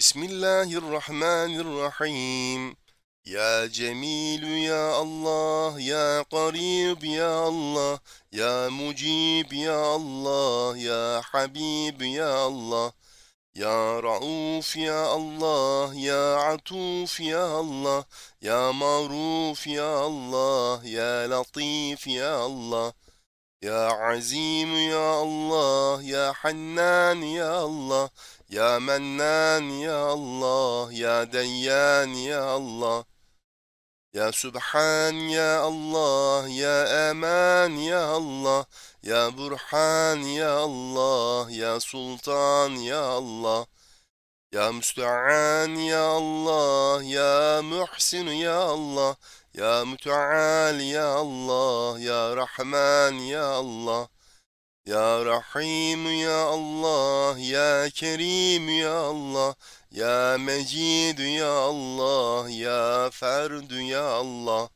بسم الله الرحمن الرحيم يا جميل يا الله يا قريب يا الله يا مجيب يا الله يا حبيب يا الله يا رؤوف يا الله يا عطوف يا الله يا معروف يا الله يا لطيف يا الله ya Azim ya Allah, ya Hannan ya Allah, ya Mennan ya Allah, ya Deyyan ya Allah. Ya Subhan ya Allah, ya Eman ya Allah, ya Burhan ya Allah, ya Sultan ya Allah. Ya müstean ya Allah, ya muhsin ya Allah, ya müteal ya Allah, ya rahman ya Allah, ya rahim ya Allah, ya kerim ya Allah, ya mecid ya Allah, ya ferd ya Allah.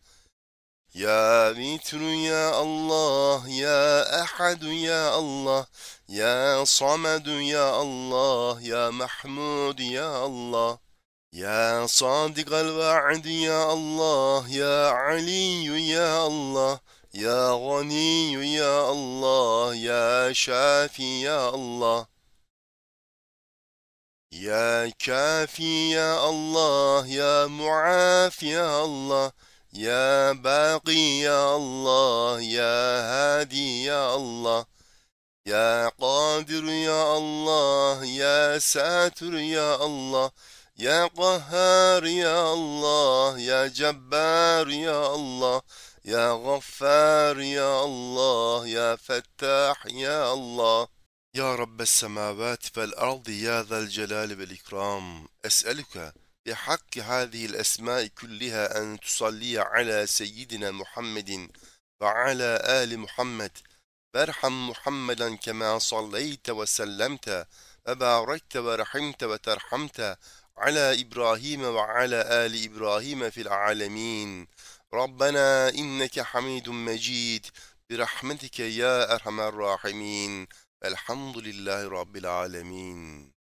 يا متر يا الله يا أحد يا الله يا صمد يا الله يا محمود يا الله يا صادق الوعد يا الله يا علي يا الله يا غني يا الله يا شافي يا الله يا كافي يا الله يا معافي يا الله يا باقي يا الله يا هادي يا الله يا قادر يا الله يا ساتر يا الله يا قهار يا الله يا جبار يا الله يا غفار يا الله يا فتاح يا الله يا رب السماوات والأرض يا ذا الجلال والإكرام أسألك بحق هذه الأسماء كلها أن تصلي على سيدنا محمد وعلى آل محمد فارحم محمدا كما صليت وسلمت وباركت ورحمت وترحمت على إبراهيم وعلى آل إبراهيم في العالمين ربنا إنك حميد مجيد برحمتك يا أرحم الراحمين الحمد لله رب العالمين